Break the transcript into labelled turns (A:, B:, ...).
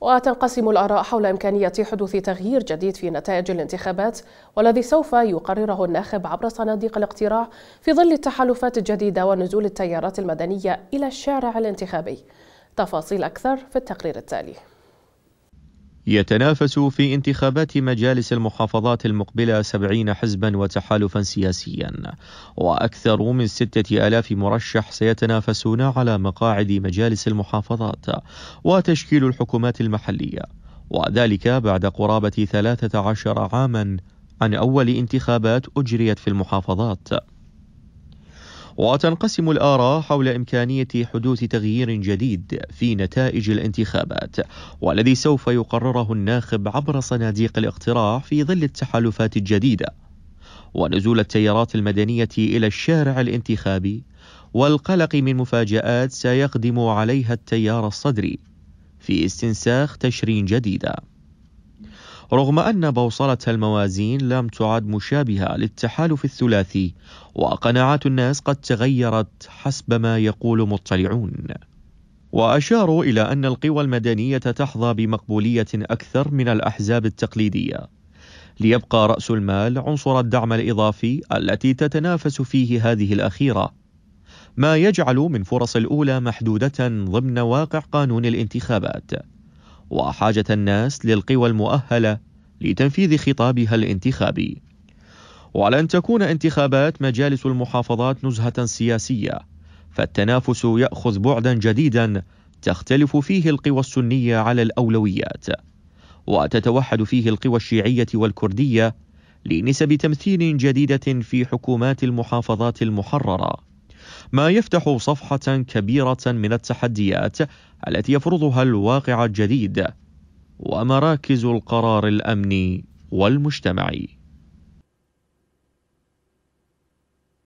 A: وتنقسم الآراء حول إمكانية حدوث تغيير جديد في نتائج الانتخابات والذي سوف يقرره الناخب عبر صناديق الاقتراع في ظل التحالفات الجديدة ونزول التيارات المدنية إلى الشارع الانتخابي تفاصيل أكثر في التقرير التالي
B: يتنافس في انتخابات مجالس المحافظات المقبلة سبعين حزبا وتحالفا سياسيا وأكثر من ستة ألاف مرشح سيتنافسون على مقاعد مجالس المحافظات وتشكيل الحكومات المحلية وذلك بعد قرابة 13 عاما عن أول انتخابات أجريت في المحافظات وتنقسم الآراء حول إمكانية حدوث تغيير جديد في نتائج الانتخابات والذي سوف يقرره الناخب عبر صناديق الاقتراع في ظل التحالفات الجديدة ونزول التيارات المدنية إلى الشارع الانتخابي والقلق من مفاجآت سيقدم عليها التيار الصدري في استنساخ تشرين جديده رغم أن بوصلة الموازين لم تعد مشابهة للتحالف الثلاثي وقناعات الناس قد تغيرت حسب ما يقول مطلعون وأشاروا إلى أن القوى المدنية تحظى بمقبولية أكثر من الأحزاب التقليدية ليبقى رأس المال عنصر الدعم الإضافي التي تتنافس فيه هذه الأخيرة ما يجعل من فرص الأولى محدودة ضمن واقع قانون الانتخابات وحاجة الناس للقوى المؤهلة لتنفيذ خطابها الانتخابي. وعلى أن تكون انتخابات مجالس المحافظات نزهة سياسية، فالتنافس يأخذ بعدا جديدا تختلف فيه القوى السنية على الأولويات، وتتوحد فيه القوى الشيعية والكردية لنسب تمثيل جديدة في حكومات المحافظات المحررة. ما يفتح صفحة كبيرة من التحديات التي يفرضها الواقع الجديد ومراكز القرار الأمني والمجتمعي